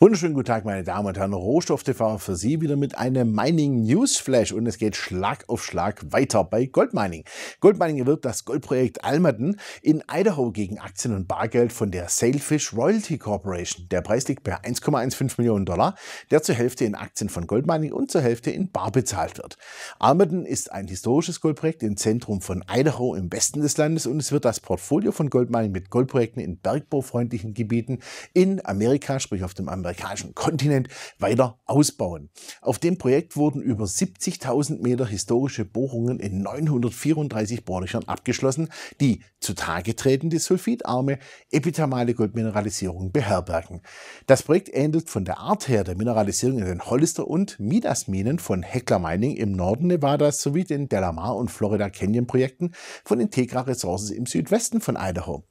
Wunderschönen guten Tag, meine Damen und Herren. Rohstoff TV für Sie wieder mit einem Mining News Flash und es geht Schlag auf Schlag weiter bei Goldmining. Goldmining erwirbt das Goldprojekt Almaden in Idaho gegen Aktien und Bargeld von der Sailfish Royalty Corporation. Der Preis liegt bei 1,15 Millionen Dollar, der zur Hälfte in Aktien von Goldmining und zur Hälfte in Bar bezahlt wird. Almaden ist ein historisches Goldprojekt im Zentrum von Idaho im Westen des Landes und es wird das Portfolio von Goldmining mit Goldprojekten in bergbaufreundlichen Gebieten in Amerika, sprich auf dem amerikanischen Kontinent weiter ausbauen. Auf dem Projekt wurden über 70.000 Meter historische Bohrungen in 934 Bohrlöchern abgeschlossen, die zutage tretende sulfidarme epithermale Goldmineralisierung beherbergen. Das Projekt ähnelt von der Art her der Mineralisierung in den Hollister- und Midas-Minen von Heckler Mining im Norden Nevadas sowie den Delamar und Florida Canyon Projekten von Integra Resources im Südwesten von Idaho.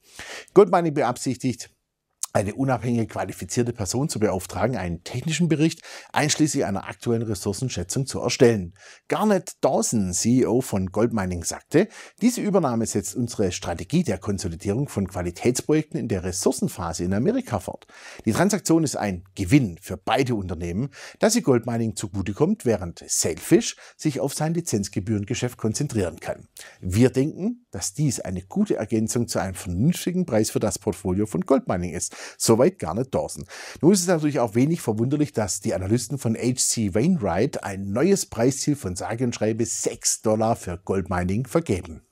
Goldmining beabsichtigt, eine unabhängige qualifizierte Person zu beauftragen, einen technischen Bericht einschließlich einer aktuellen Ressourcenschätzung zu erstellen. Garnet Dawson, CEO von Goldmining, sagte, diese Übernahme setzt unsere Strategie der Konsolidierung von Qualitätsprojekten in der Ressourcenphase in Amerika fort. Die Transaktion ist ein Gewinn für beide Unternehmen, da sie Goldmining zugutekommt, während Selfish sich auf sein Lizenzgebührengeschäft konzentrieren kann. Wir denken, dass dies eine gute Ergänzung zu einem vernünftigen Preis für das Portfolio von Goldmining ist Soweit nicht Dawson. Nun ist es natürlich auch wenig verwunderlich, dass die Analysten von H.C. Wainwright ein neues Preisziel von sage und schreibe 6 Dollar für Goldmining vergeben.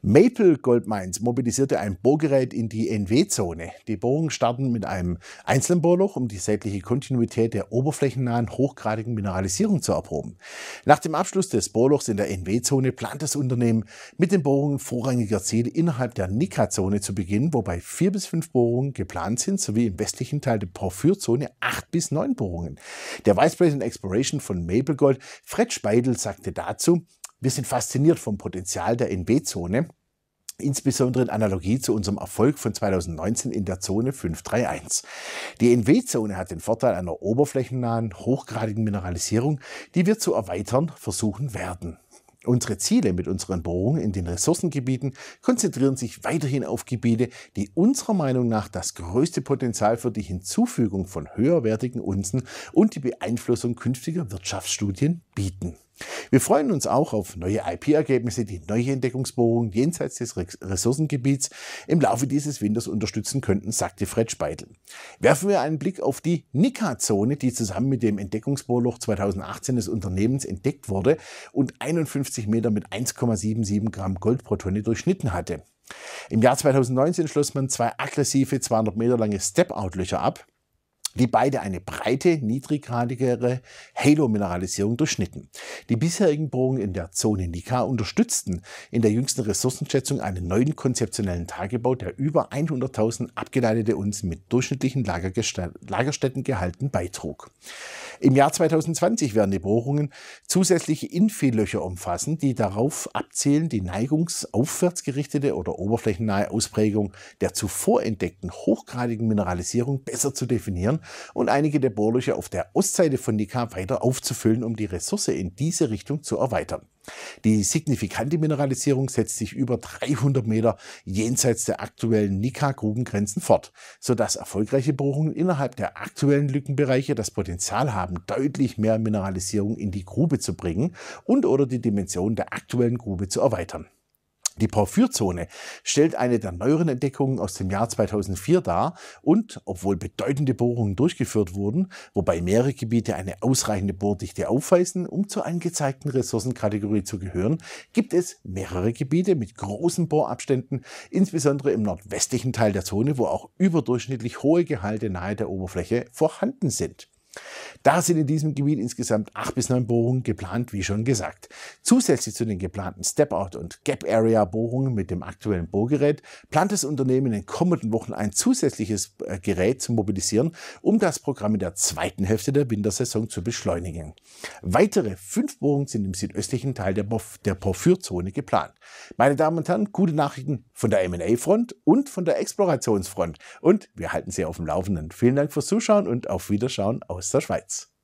Maple Gold Mines mobilisierte ein Bohrgerät in die NW-Zone. Die Bohrungen starten mit einem einzelnen Bohrloch, um die seitliche Kontinuität der oberflächennahen hochgradigen Mineralisierung zu erproben. Nach dem Abschluss des Bohrlochs in der NW-Zone plant das Unternehmen, mit den Bohrungen vorrangiger Ziele innerhalb der Nika-Zone zu beginnen, wobei vier bis fünf Bohrungen geplant sind, sowie im westlichen Teil der Porphyrzone acht bis neun Bohrungen. Der Vice President Exploration von Maple Gold, Fred Speidel, sagte dazu, wir sind fasziniert vom Potenzial der NB-Zone insbesondere in Analogie zu unserem Erfolg von 2019 in der Zone 531. Die NW-Zone hat den Vorteil einer oberflächennahen, hochgradigen Mineralisierung, die wir zu erweitern versuchen werden. Unsere Ziele mit unseren Bohrungen in den Ressourcengebieten konzentrieren sich weiterhin auf Gebiete, die unserer Meinung nach das größte Potenzial für die Hinzufügung von höherwertigen Unzen und die Beeinflussung künftiger Wirtschaftsstudien bieten. Wir freuen uns auch auf neue IP-Ergebnisse, die neue Entdeckungsbohrungen jenseits des Ressourcengebiets im Laufe dieses Winters unterstützen könnten, sagte Fred Speitel. Werfen wir einen Blick auf die Nika-Zone, die zusammen mit dem Entdeckungsbohrloch 2018 des Unternehmens entdeckt wurde und 51 Meter mit 1,77 Gramm Gold pro Tonne durchschnitten hatte. Im Jahr 2019 schloss man zwei aggressive 200 Meter lange Step-Out-Löcher ab die beide eine breite, niedriggradigere Halo-Mineralisierung durchschnitten. Die bisherigen Bohrungen in der Zone Nika unterstützten in der jüngsten Ressourcenschätzung einen neuen konzeptionellen Tagebau, der über 100.000 abgeleitete Unzen mit durchschnittlichen Lagerstättengehalten beitrug. Im Jahr 2020 werden die Bohrungen zusätzliche Infillöcher umfassen, die darauf abzielen, die neigungsaufwärts gerichtete oder oberflächennahe Ausprägung der zuvor entdeckten hochgradigen Mineralisierung besser zu definieren und einige der Bohrlöcher auf der Ostseite von Nika weiter aufzufüllen, um die Ressource in diese Richtung zu erweitern. Die signifikante Mineralisierung setzt sich über 300 Meter jenseits der aktuellen Nika-Grubengrenzen fort, sodass erfolgreiche Bohrungen innerhalb der aktuellen Lückenbereiche das Potenzial haben, deutlich mehr Mineralisierung in die Grube zu bringen und oder die Dimension der aktuellen Grube zu erweitern. Die Porphyrzone stellt eine der neueren Entdeckungen aus dem Jahr 2004 dar und, obwohl bedeutende Bohrungen durchgeführt wurden, wobei mehrere Gebiete eine ausreichende Bohrdichte aufweisen, um zur angezeigten Ressourcenkategorie zu gehören, gibt es mehrere Gebiete mit großen Bohrabständen, insbesondere im nordwestlichen Teil der Zone, wo auch überdurchschnittlich hohe Gehalte nahe der Oberfläche vorhanden sind. Da sind in diesem Gebiet insgesamt acht bis neun Bohrungen geplant, wie schon gesagt. Zusätzlich zu den geplanten Step-Out- und Gap-Area-Bohrungen mit dem aktuellen Bohrgerät plant das Unternehmen in den kommenden Wochen ein zusätzliches äh, Gerät zu mobilisieren, um das Programm in der zweiten Hälfte der Wintersaison zu beschleunigen. Weitere fünf Bohrungen sind im südöstlichen Teil der, Porf der Porphyrzone geplant. Meine Damen und Herren, gute Nachrichten von der M&A-Front und von der Explorationsfront. Und wir halten Sie auf dem Laufenden. Vielen Dank fürs Zuschauen und auf Wiederschauen aus aus der Schweiz.